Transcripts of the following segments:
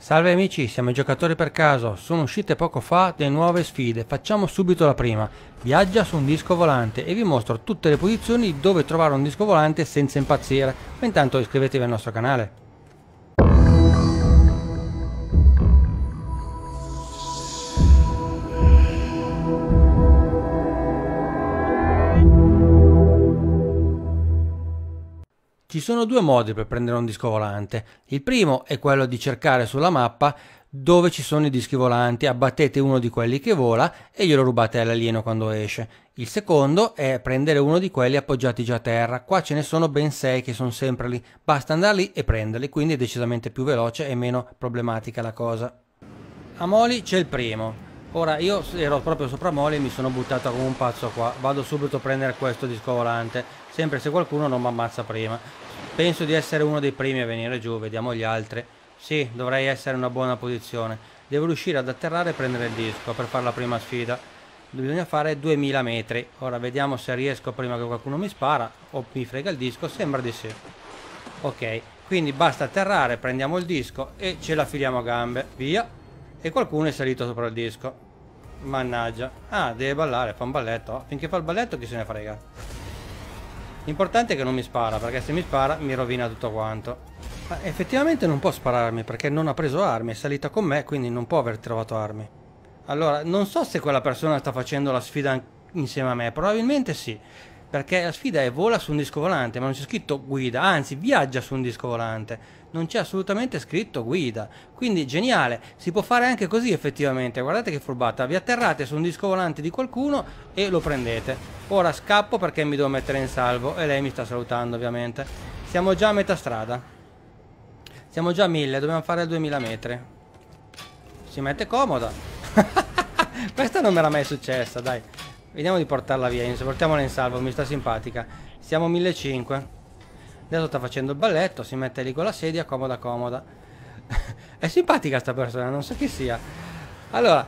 Salve amici, siamo i giocatori per caso, sono uscite poco fa delle nuove sfide, facciamo subito la prima, viaggia su un disco volante e vi mostro tutte le posizioni dove trovare un disco volante senza impazzire, ma intanto iscrivetevi al nostro canale. Ci sono due modi per prendere un disco volante. Il primo è quello di cercare sulla mappa dove ci sono i dischi volanti, abbattete uno di quelli che vola e glielo rubate all'alieno quando esce. Il secondo è prendere uno di quelli appoggiati già a terra, qua ce ne sono ben sei che sono sempre lì, basta andare lì e prenderli, quindi è decisamente più veloce e meno problematica la cosa. A Moli c'è il primo, ora io ero proprio sopra Moli e mi sono buttato come un pazzo qua, vado subito a prendere questo disco volante, sempre se qualcuno non mi ammazza prima. Penso di essere uno dei primi a venire giù, vediamo gli altri. Sì, dovrei essere in una buona posizione. Devo riuscire ad atterrare e prendere il disco per fare la prima sfida. Bisogna fare 2000 metri. Ora vediamo se riesco prima che qualcuno mi spara o mi frega il disco, sembra di sì. Ok, quindi basta atterrare, prendiamo il disco e ce la filiamo a gambe. Via. E qualcuno è salito sopra il disco. Mannaggia. Ah, deve ballare, fa un balletto. Finché fa il balletto chi se ne frega. L'importante è che non mi spara, perché se mi spara mi rovina tutto quanto. Ma effettivamente non può spararmi, perché non ha preso armi, è salita con me, quindi non può aver trovato armi. Allora, non so se quella persona sta facendo la sfida insieme a me, probabilmente sì perché la sfida è vola su un disco volante, ma non c'è scritto guida, anzi viaggia su un disco volante, non c'è assolutamente scritto guida, quindi geniale, si può fare anche così effettivamente, guardate che furbata, vi atterrate su un disco volante di qualcuno e lo prendete, ora scappo perché mi devo mettere in salvo e lei mi sta salutando ovviamente, siamo già a metà strada, siamo già a 1000, dobbiamo fare 2000 metri, si mette comoda, questa non me l'ha mai successa dai. Vediamo di portarla via, Enzo. Portiamola in salvo, mi sta simpatica. Siamo 1500. Adesso sta facendo il balletto, si mette lì con la sedia, comoda comoda. È simpatica sta persona, non so chi sia. Allora,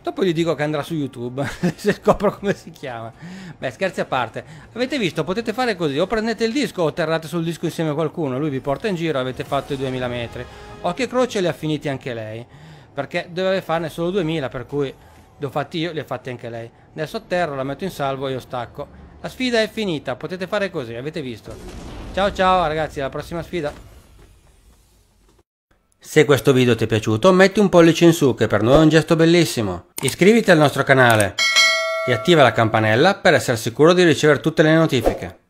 dopo gli dico che andrà su YouTube, se scopro come si chiama. Beh, scherzi a parte. Avete visto, potete fare così, o prendete il disco o atterrate sul disco insieme a qualcuno. Lui vi porta in giro, avete fatto i 2000 metri. Occhio e croce li ha finiti anche lei, perché doveva farne solo 2000, per cui le ho fatti io, le ho fatte anche lei. Adesso atterro, la metto in salvo e io stacco. La sfida è finita, potete fare così, avete visto. Ciao ciao ragazzi, alla prossima sfida. Se questo video ti è piaciuto metti un pollice in su che per noi è un gesto bellissimo. Iscriviti al nostro canale e attiva la campanella per essere sicuro di ricevere tutte le notifiche.